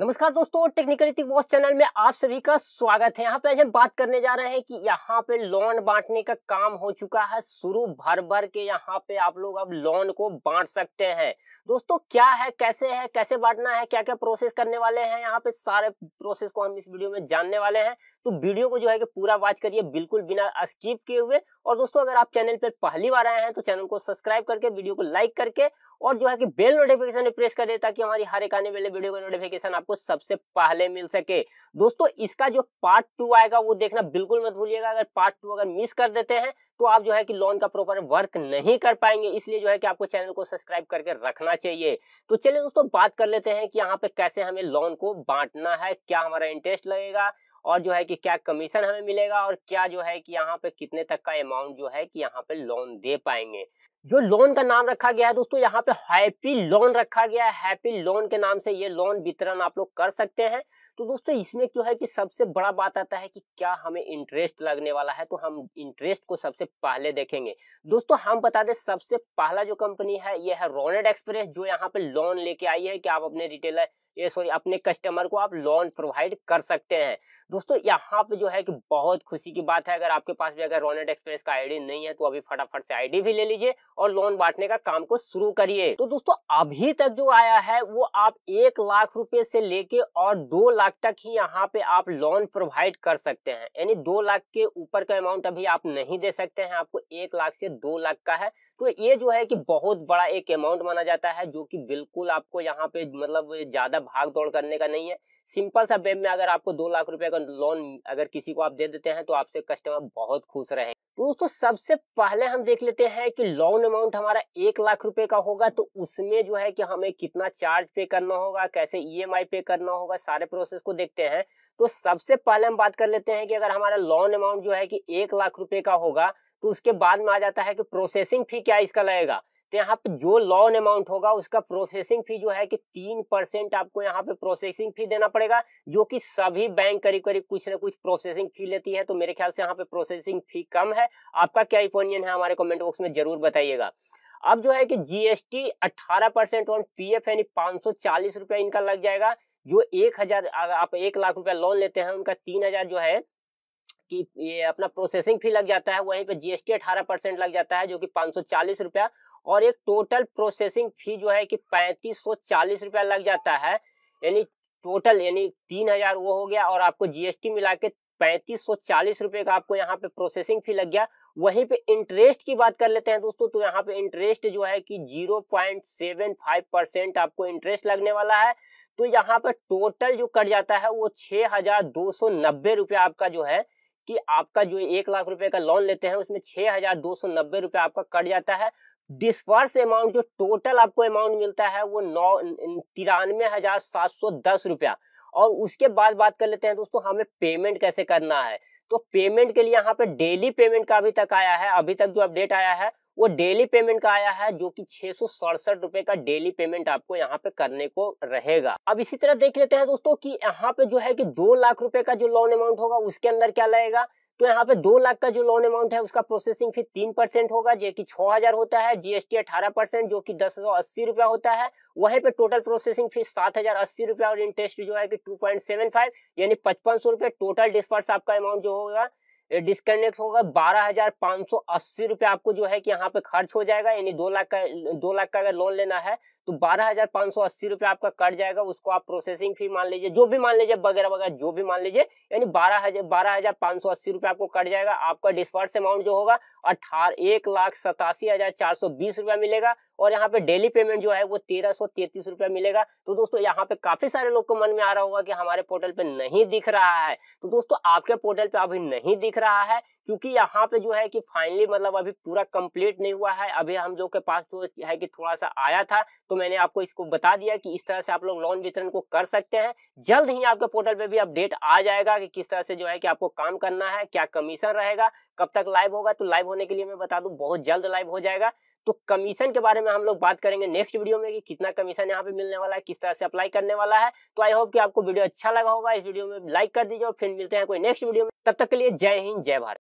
नमस्कार दोस्तों technical इतिक boss channel में आप सभी का स्वागत है यहाँ पे आज हम बात करने जा रहे हैं कि यहाँ पे लोन बांटने का काम हो चुका है शुरू भर भर के यहाँ पे आप लोग अब लोन को बांट सकते हैं दोस्तों क्या है कैसे है कैसे बांटना है क्या क्या प्रोसेस करने वाले हैं यहाँ पे सारे प्रोसेस को हम इस वीडियो में जानने वाले हैं तो वीडियो को जो है कि पूरा वॉच करिए बिल्कुल बिना स्किप किए हुए और दोस्तों अगर आप चैनल पर पहली बार आए हैं तो चैनल को सब्सक्राइब करके वीडियो को लाइक करके और जो है कि बेल नोटिफिकेशन में प्रेस कर दे ताकि हमारी हर एक आने वाले वीडियो का नोटिफिकेशन आपको सबसे पहले मिल सके दोस्तों इसका जो पार्ट टू आएगा वो देखना बिल्कुल मत भूलिएगा अगर पार्ट टू अगर मिस कर देते हैं तो आप जो है कि लोन का प्रॉपर वर्क नहीं कर पाएंगे इसलिए जो है कि आपको चैनल को सब्सक्राइब करके रखना चाहिए तो चलिए दोस्तों बात कर लेते हैं कि यहाँ पे कैसे हमें लोन को बांटना है क्या हमारा इंटरेस्ट लगेगा और जो है कि क्या कमीशन हमें मिलेगा और क्या जो है कि यहाँ पे कितने तक का अमाउंट जो है कि यहाँ पे लोन दे पाएंगे जो लोन का नाम रखा गया है दोस्तों यहाँ पे हैप्पी लोन रखा गया है हैप्पी लोन के नाम से ये लोन वितरण आप लोग कर सकते हैं तो दोस्तों इसमें जो है कि सबसे बड़ा बात आता है कि क्या हमें इंटरेस्ट लगने वाला है तो हम इंटरेस्ट को सबसे पहले देखेंगे दोस्तों हम बता दें सबसे पहला जो कंपनी है ये है रोनेड एक्सप्रेस जो यहाँ पे लोन लेके आई है कि आप अपने रिटेलर ये सॉरी अपने कस्टमर को आप लोन प्रोवाइड कर सकते हैं दोस्तों यहाँ पे जो है कि बहुत खुशी की बात है अगर आपके पास भी अगर रोनेट एक्सप्रेस का आईडी नहीं है तो अभी फटाफट से आईडी भी ले लीजिए और लोन बांटने का काम को शुरू करिए तो दोस्तों अभी तक जो आया है वो आप एक लाख रुपए से लेके और दो लाख तक ही यहाँ पे आप लोन प्रोवाइड कर सकते हैं यानी दो लाख के ऊपर का अमाउंट अभी आप नहीं दे सकते हैं आपको एक लाख से दो लाख का है तो ये जो है की बहुत बड़ा एक अमाउंट माना जाता है जो की बिल्कुल आपको यहाँ पे मतलब ज्यादा भाग दौड़ करने का नहीं है सिंपल सा वे में अगर आपको दो लाख रुपए का लोन अगर किसी को आप दे देते हैं तो आपसे कस्टमर बहुत खुश रहे दोस्तों सबसे पहले हम देख लेते हैं कि लोन अमाउंट हमारा एक लाख रुपए का होगा तो उसमें जो है कि हमें कितना चार्ज पे करना होगा कैसे ईएमआई e पे करना होगा सारे प्रोसेस को देखते हैं तो सबसे पहले हम बात कर लेते हैं कि अगर हमारा लोन अमाउंट जो है कि एक लाख रुपए का होगा तो उसके बाद में आ जाता है कि प्रोसेसिंग फी क्या इसका लगेगा तो यहाँ पे जो लोन अमाउंट होगा उसका प्रोसेसिंग फी जो है कि तीन परसेंट आपको यहाँ पे प्रोसेसिंग फी देना पड़ेगा जो कि सभी बैंक करीब करीब कुछ ना कुछ प्रोसेसिंग फी लेती है तो मेरे ख्याल से यहाँ पे प्रोसेसिंग फी कम है आपका क्या ओपिनियन है हमारे कॉमेंट बॉक्स में जरूर बताइएगा अब जो है कि जीएसटी अठारह परसेंट ऑन पी एफ यानी पांच सौ चालीस रुपया इनका लग जाएगा जो एक हजार आप एक लाख रुपया लोन लेते हैं उनका तीन हजार जो है की ये अपना प्रोसेसिंग फी लग जाता है वहीं पे जीएसटी अठारह परसेंट लग जाता है जो कि पाँच सौ चालीस रुपया और एक टोटल प्रोसेसिंग फी जो है कि पैंतीस सौ चालीस रुपया लग जाता है यानी टोटल यानी तीन हजार वो हो गया और आपको जीएसटी मिला के पैंतीस सौ चालीस रुपये का आपको यहाँ पे प्रोसेसिंग फी लग गया वहीं पे इंटरेस्ट की बात कर लेते हैं दोस्तों तो यहाँ पे इंटरेस्ट जो है कि zero point seven five percent आपको इंटरेस्ट लगने वाला है तो यहाँ पे टोटल जो कट जाता है वो छः हजार दो सौ नब्बे रुपया आपका जो है कि आपका जो एक लाख रुपए का लोन लेते हैं उसमें छह हजार दो सौ नब्बे रुपए आपका कट जाता है डिस्पर्स अमाउंट जो टोटल आपको अमाउंट मिलता है वो नौ तिरानवे हजार सात सौ दस रुपया और उसके बाद बात कर लेते हैं दोस्तों हमें पेमेंट कैसे करना है तो पेमेंट के लिए यहाँ पे डेली पेमेंट का अभी तक आया है अभी तक जो अपडेट आया है वो डेली पेमेंट का आया है जो कि छह सौ रुपए का डेली पेमेंट आपको यहाँ पे करने को रहेगा अब इसी तरह देख लेते हैं दोस्तों कि यहाँ पे जो है कि दो लाख रुपए का जो लोन अमाउंट होगा उसके अंदर क्या लगेगा तो यहाँ पे दो लाख का जो लोन अमाउंट है उसका प्रोसेसिंग फी तीन परसेंट होगा जो कि छह हजार होता है जीएसटी अठारह परसेंट जो कि दस सौ अस्सी रुपया होता है वहीं पे टोटल प्रोसेसिंग फीस सात हजार अस्सी रुपया और इंटरेस्ट जो है कि टू पॉइंट सेवन फाइव यानी पचपन सौ रुपए टोटल डिस्पर्स आपका अमाउंट जो होगा डिस्कनेक्ट होगा बारह हजार पाँच सौ अस्सी रुपये आपको जो है कि यहाँ पे खर्च हो जाएगा यानी दो लाख का दो लाख का अगर लोन लेना है तो बारह हजार पांच सौ अस्सी रुपया आपका कट जाएगा उसको आप प्रोसेसिंग फी मान लीजिए जो भी मान लीजिए वगैरह वगैरह जो भी मान लीजिए यानी बारह हजार बारह हजार सौ अस्सी रुपया आपको कट जाएगा आपका डिस्पर्स अमाउंट जो होगा अठारह एक लाख सतासी हजार चार सौ बीस रुपया मिलेगा और यहाँ पे डेली पेमेंट जो है वो तेरह सौ तैतीस रुपया मिलेगा तो दोस्तों यहाँ पे काफी सारे लोग को मन में आ रहा होगा कि हमारे पोर्टल पे नहीं दिख रहा है तो दोस्तों आपके पोर्टल पे अभी नहीं दिख रहा है क्योंकि यहाँ पे जो है कि फाइनली मतलब अभी पूरा कंप्लीट नहीं हुआ है अभी हम लोग के पास जो है कि थोड़ा सा आया था तो मैंने आपको इसको बता दिया कि इस तरह से आप लोग लोन वितरण को कर सकते हैं जल्द ही आपके पोर्टल पे भी अपडेट आ जाएगा कि किस तरह से जो है कि आपको काम करना है क्या कमीशन रहेगा कब तक लाइव होगा तो लाइव होने के लिए मैं बता दूं बहुत जल्द लाइव हो जाएगा तो कमीशन के बारे में हम लोग बात करेंगे नेक्स्ट वीडियो में कि कितना कमीशन यहाँ पे मिलने वाला है किस तरह से अप्लाई करने वाला है तो आई होप कि आपको वीडियो अच्छा लगा होगा इस वीडियो में लाइक कर दीजिए और फिर मिलते हैं कोई नेक्स्ट वीडियो में तब तक के लिए जय हिंद जय भारत